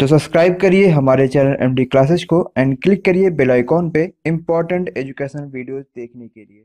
तो सब्सक्राइब करिए हमारे चैनल एम डी क्लासेस को एंड क्लिक करिए बेल आइकॉन पे इम्पॉर्टेंट एजुकेशनल वीडियोस देखने के लिए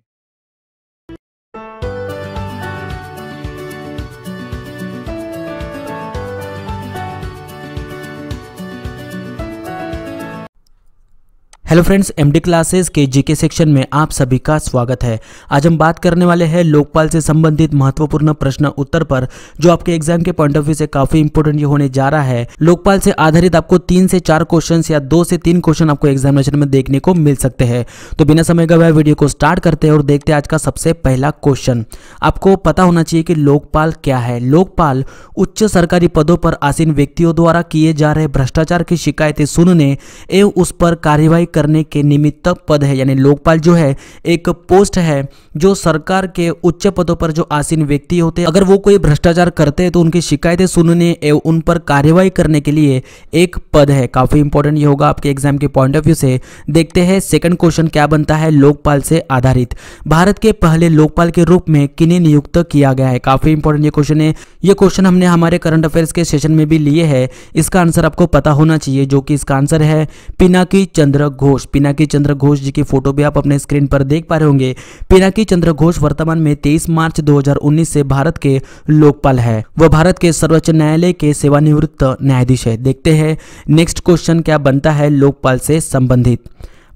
हेलो फ्रेंड्स एमडी क्लासेस के जीके सेक्शन में आप सभी का स्वागत है आज हम बात करने वाले हैं लोकपाल से संबंधित महत्वपूर्ण प्रश्न उत्तर पर जो आपके एग्जाम के पॉइंट ऑफ व्यू से काफी इंपोर्टेंट ये होने जा रहा है लोकपाल से आधारित आपको तीन से चार क्वेश्चन या दो से तीन क्वेश्चन आपको एग्जामिनेशन में देखने को मिल सकते हैं तो बिना समय का वह वीडियो को स्टार्ट करते हैं और देखते हैं आज का सबसे पहला क्वेश्चन आपको पता होना चाहिए कि लोकपाल क्या है लोकपाल उच्च सरकारी पदों पर आसीन व्यक्तियों द्वारा किए जा रहे भ्रष्टाचार की शिकायतें सुनने एवं उस पर कार्यवाही करने के निमित्त पद है यानी लोकपाल जो है एक पोस्ट है जो सरकार के उच्च पदों पर जो आसीन व्यक्ति होते हैं अगर वो कोई भ्रष्टाचार करते हैं तो उनकी शिकायतें सुनने एवं उन पर कार्यवाही करने के लिए एक पद है काफी इंपॉर्टेंट ये होगा आपके एग्जाम के पॉइंट ऑफ व्यू से देखते हैं सेकंड क्वेश्चन क्या बनता है लोकपाल से आधारित भारत के पहले लोकपाल के रूप में किन्हें नियुक्त किया गया है काफी इंपॉर्टेंट ये क्वेश्चन है ये क्वेश्चन हमने हमारे करंट अफेयर्स के सेशन में भी लिए है इसका आंसर आपको पता होना चाहिए जो कि इसका आंसर है पिनाकी चंद्र घोष घोष पिनाकी चंद्र घोष जी की फोटो भी आप अपने स्क्रीन पर देख पा रहे होंगे पिनाकी चंद्र घोष वर्तमान में तेईस मार्च 2019 से भारत के लोकपाल है वह भारत के सर्वोच्च न्यायालय के सेवानिवृत्त न्यायाधीश है देखते हैं नेक्स्ट क्वेश्चन क्या बनता है लोकपाल से संबंधित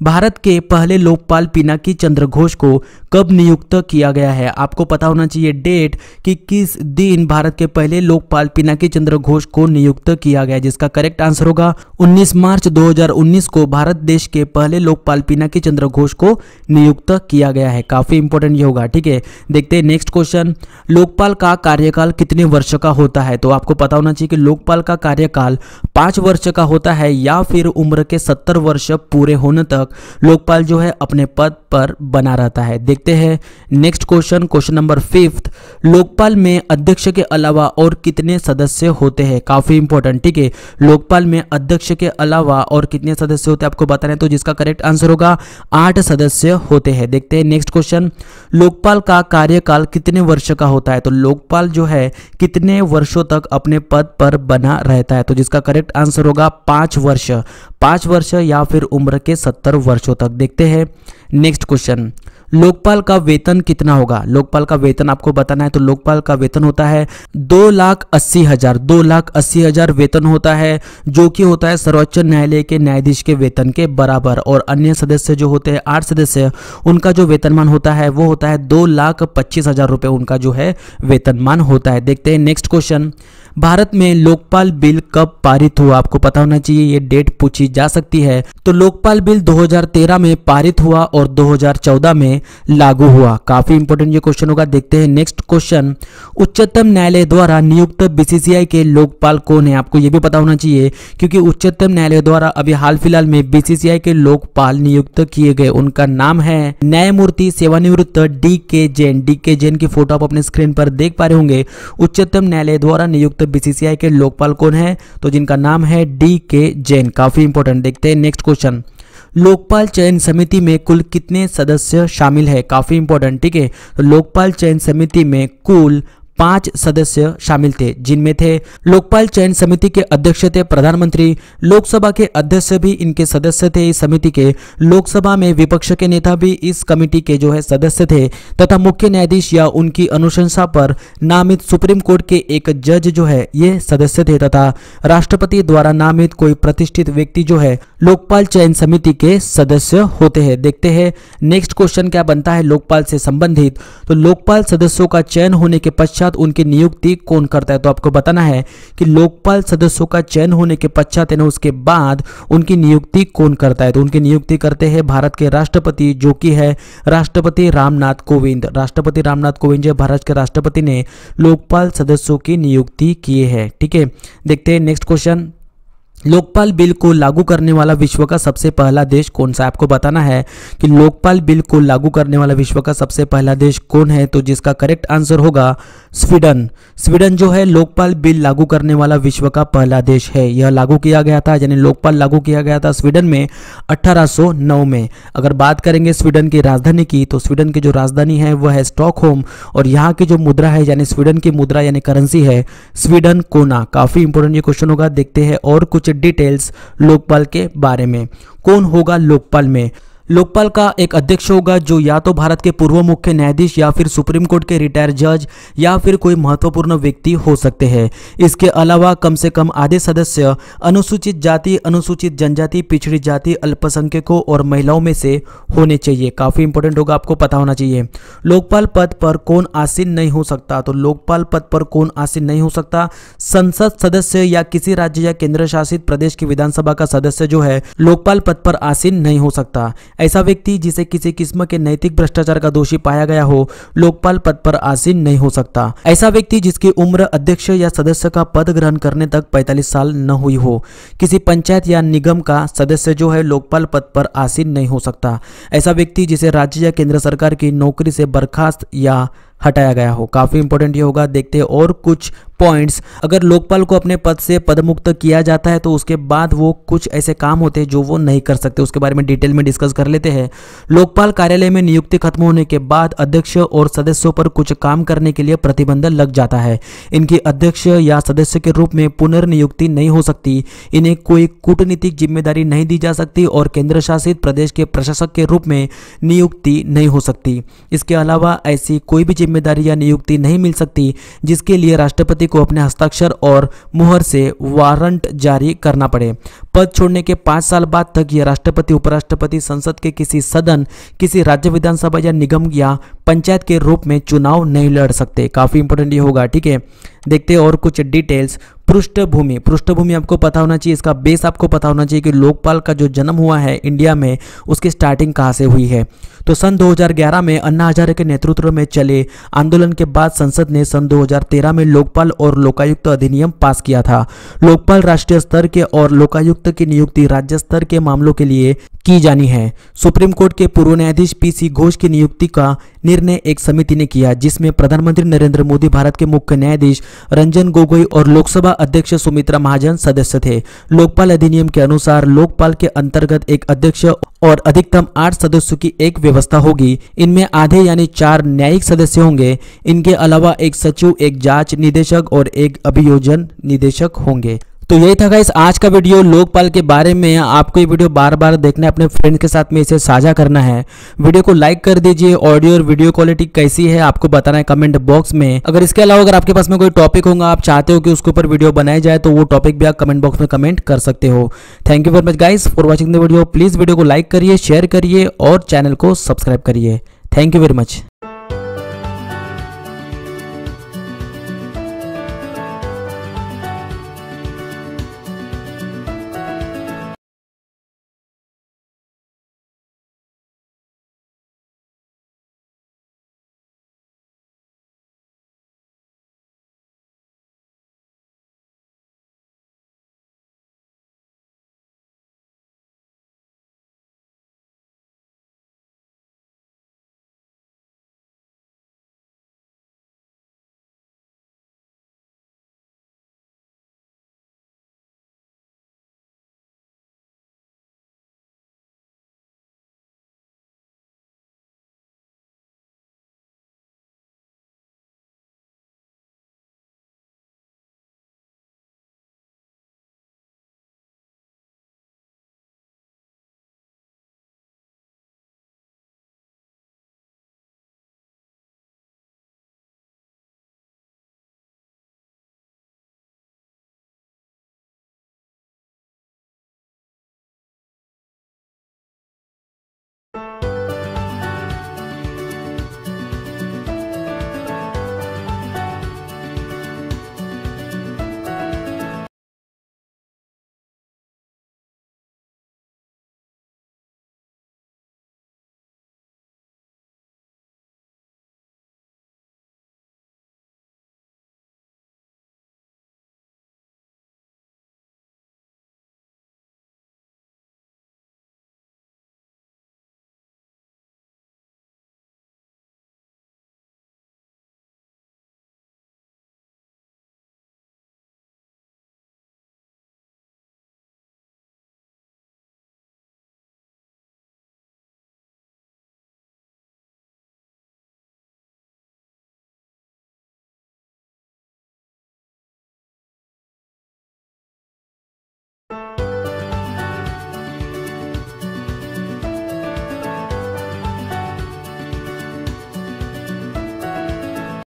भारत के पहले लोकपाल पिनाकी चंद्र घोष को कब नियुक्त किया गया है आपको पता होना चाहिए डेट कि किस दिन भारत के पहले लोकपाल पिनाकी चंद्र घोष को नियुक्त किया गया जिसका करेक्ट आंसर होगा 19 मार्च 2019 को भारत देश के पहले लोकपाल पिनाकी चंद्र घोष को नियुक्त किया गया है काफी इंपोर्टेंट ये होगा ठीक है देखते हैं नेक्स्ट क्वेश्चन लोकपाल का कार्यकाल कितने वर्ष का होता है तो आपको पता होना चाहिए कि लोकपाल का कार्यकाल पांच वर्ष का होता है या फिर उम्र के सत्तर वर्ष पूरे होने तक लोकपाल जो है अपने पद पर बना रहता है देखते हैं next question question number fifth Lokpal में अध्यक्ष के अलावा और कितने सदस्य होते हैं काफी इंपॉर्टेंट ठीक है लोकपाल में अध्यक्ष के अलावा और कितने सदस्य होते हैं आपको बता रहे हैं तो जिसका करेक्ट आंसर होगा आठ सदस्य होते हैं देखते हैं नेक्स्ट क्वेश्चन लोकपाल का कार्यकाल कितने वर्ष का होता है तो लोकपाल जो है कितने वर्षों तक अपने पद पर बना रहता है तो जिसका करेक्ट आंसर होगा पांच वर्ष पाँच वर्ष या फिर उम्र के सत्तर वर्षों तक देखते हैं नेक्स्ट क्वेश्चन लोकपाल का वेतन कितना होगा लोकपाल का वेतन आपको बताना है तो लोकपाल का वेतन होता है दो लाख अस्सी हजार दो लाख अस्सी हजार वेतन होता है जो कि होता है सर्वोच्च न्यायालय के न्यायाधीश के वेतन के बराबर और अन्य सदस्य जो होते हैं आठ सदस्य उनका जो वेतनमान होता है वो होता है दो लाख पच्चीस हजार रुपये उनका जो है वेतनमान होता है देखते हैं नेक्स्ट क्वेश्चन भारत में लोकपाल बिल कब पारित हुआ आपको पता होना चाहिए ये डेट पूछी जा सकती है तो लोकपाल बिल 2013 में पारित हुआ और 2014 में लागू हुआ काफी इंपोर्टेंट ये क्वेश्चन होगा देखते हैं नेक्स्ट क्वेश्चन उच्चतम न्यायालय द्वारा नियुक्त बीसीसीआई के लोकपाल कौन है आपको ये भी पता होना चाहिए क्योंकि उच्चतम न्यायालय द्वारा अभी हाल फिलहाल में बीसीसीआई के लोकपाल नियुक्त किए गए उनका नाम है न्यायमूर्ति सेवानिवृत्त डी के जैन डी के जैन की फोटो आप अपने स्क्रीन पर देख पा रहे होंगे उच्चतम न्यायालय द्वारा नियुक्त तो बीसीसीआई के लोकपाल कौन है तो जिनका नाम है डी के जैन काफी इंपोर्टेंट देखते हैं नेक्स्ट क्वेश्चन लोकपाल चयन समिति में कुल कितने सदस्य शामिल है काफी इंपोर्टेंट ठीक है तो लोकपाल चयन समिति में कुल पांच सदस्य शामिल थे जिनमें थे लोकपाल चयन समिति के अध्यक्ष थे प्रधानमंत्री लोकसभा के अध्यक्ष भी इनके सदस्य थे इस समिति के लोकसभा में विपक्ष के नेता भी इस कमेटी के जो है सदस्य थे तथा मुख्य न्यायाधीश या उनकी अनुशंसा पर नामित सुप्रीम कोर्ट के एक जज जो है ये सदस्य थे तथा राष्ट्रपति द्वारा नामित कोई प्रतिष्ठित व्यक्ति जो है लोकपाल चयन समिति के सदस्य होते हैं देखते हैं नेक्स्ट क्वेश्चन क्या बनता है लोकपाल से संबंधित तो लोकपाल सदस्यों का चयन होने के पश्चात बाद उनकी नियुक्ति कौन करता है तो आपको बताना है कि लोकपाल सदस्यों का चयन होने के पश्चात है ना उसके बाद उनकी नियुक्ति कौन करता है तो उनकी नियुक्ति करते हैं भारत के राष्ट्रपति जो कि है राष्ट्रपति रामनाथ कोविंद राष्ट्रपति रामनाथ कोविंद जो भारत के राष्ट्रपति ने लोकपाल सदस्यों की नियुक्ति किए है ठीक है देखते हैं नेक्स्ट क्वेश्चन लोकपाल बिल को लागू करने वाला विश्व का सबसे पहला देश कौन सा आपको बताना है कि लोकपाल बिल को लागू करने वाला विश्व का सबसे पहला देश कौन है तो जिसका करेक्ट आंसर होगा स्वीडन स्वीडन जो है लोकपाल बिल लागू करने वाला विश्व का पहला देश है यह लागू किया गया था यानी लोकपाल लागू किया गया था स्वीडन में अठारह में अगर बात करेंगे स्वीडन की राजधानी की तो स्वीडन की जो राजधानी है वह है स्टॉकहोम और यहाँ की जो मुद्रा है यानी स्वीडन की मुद्रा यानी करेंसी है स्वीडन कोना काफ़ी इंपोर्टेंट ये क्वेश्चन होगा देखते हैं और कुछ कुछ डिटेल्स लोकपाल के बारे में कौन होगा लोकपाल में लोकपाल का एक अध्यक्ष होगा जो या तो भारत के पूर्व मुख्य न्यायाधीश या फिर सुप्रीम कोर्ट के रिटायर जज या फिर कोई महत्वपूर्ण व्यक्ति हो सकते हैं इसके अलावा कम से कम आधे सदस्य अनुसूचित जाति अनुसूचित जनजाति पिछड़ी जाति अल्पसंख्यकों और महिलाओं में से होने चाहिए काफी इंपॉर्टेंट होगा आपको पता होना चाहिए लोकपाल पद पर कौन आसीन नहीं हो सकता तो लोकपाल पद पर कौन आसीन नहीं हो सकता संसद सदस्य या किसी राज्य या केंद्र शासित प्रदेश की विधानसभा का सदस्य जो है लोकपाल पद पर आसीन नहीं हो सकता ऐसा व्यक्ति जिसे किसी किस्म के नैतिक भ्रष्टाचार का दोषी पाया गया हो लोकपाल पद पर आसीन नहीं हो सकता ऐसा व्यक्ति जिसकी उम्र अध्यक्ष या सदस्य का पद ग्रहण करने तक 45 साल न हुई हो किसी पंचायत या निगम का सदस्य जो है लोकपाल पद पर आसीन नहीं हो सकता ऐसा व्यक्ति जिसे राज्य या केंद्र सरकार की नौकरी से बर्खास्त या हटाया गया हो काफी इंपोर्टेंट ये होगा देखते हैं और कुछ पॉइंट्स अगर लोकपाल को अपने पद से पदमुक्त किया जाता है तो उसके बाद वो कुछ ऐसे काम होते हैं जो वो नहीं कर सकते उसके बारे में डिटेल में डिस्कस कर लेते हैं लोकपाल कार्यालय में नियुक्ति खत्म होने के बाद अध्यक्ष और सदस्यों पर कुछ काम करने के लिए प्रतिबंध लग जाता है इनकी अध्यक्ष या सदस्य के रूप में पुनर्नियुक्ति नहीं हो सकती इन्हें कोई कूटनीतिक जिम्मेदारी नहीं दी जा सकती और केंद्र शासित प्रदेश के प्रशासक के रूप में नियुक्ति नहीं हो सकती इसके अलावा ऐसी कोई भी जिम्मेदारी या नियुक्ति नहीं मिल सकती जिसके लिए राष्ट्रपति राष्ट्रपति को अपने हस्ताक्षर और मुहर से वारंट जारी करना पड़े पद छोड़ने के पांच साल बाद तक यह राष्ट्रपति उपराष्ट्रपति संसद के किसी सदन किसी राज्य विधानसभा या निगम या पंचायत के रूप में चुनाव नहीं लड़ सकते काफ़ी इंपोर्टेंट ये होगा ठीक है देखते और कुछ डिटेल्स पृष्ठभूमि पृष्ठभूमि आपको पता होना चाहिए इसका बेस आपको पता होना चाहिए कि लोकपाल का जो जन्म हुआ है इंडिया में उसकी स्टार्टिंग कहाँ से हुई है तो सन 2011 में अन्ना हजारे के नेतृत्व में चले आंदोलन के बाद संसद ने सन 2013 में लोकपाल और लोकायुक्त अधिनियम पास किया था लोकपाल राष्ट्रीय स्तर के और लोकायुक्त आयुक्त की नियुक्ति राज्य स्तर के मामलों के लिए की जानी है सुप्रीम कोर्ट के पूर्व न्यायाधीश पीसी घोष की नियुक्ति का निर्णय एक समिति ने किया जिसमें प्रधानमंत्री नरेंद्र मोदी भारत के मुख्य न्यायाधीश रंजन गोगोई और लोकसभा अध्यक्ष सुमित्रा महाजन सदस्य थे लोकपाल अधिनियम के अनुसार लोकपाल के अंतर्गत एक अध्यक्ष और अधिकतम आठ सदस्यों की एक व्यवस्था होगी इनमें आधे यानी चार न्यायिक सदस्य होंगे इनके अलावा एक सचिव एक जांच निदेशक और एक अभियोजन निदेशक होंगे तो यही था गाइस आज का वीडियो लोकपाल के बारे में आपको ये वीडियो बार बार देखना है अपने फ्रेंड के साथ में इसे साझा करना है वीडियो को लाइक कर दीजिए ऑडियो और वीडियो क्वालिटी कैसी है आपको बताना है कमेंट बॉक्स में अगर इसके अलावा अगर आपके पास में कोई टॉपिक होगा आप चाहते हो कि उसके ऊपर वीडियो बनाया जाए तो वो टॉपिक भी आप कमेंट बॉक्स में कमेंट कर सकते हो thank you very much guys for watching the video please video को लाइक करिए शेयर करिए और चैनल को सब्सक्राइब करिए थैंक यू वेरी मच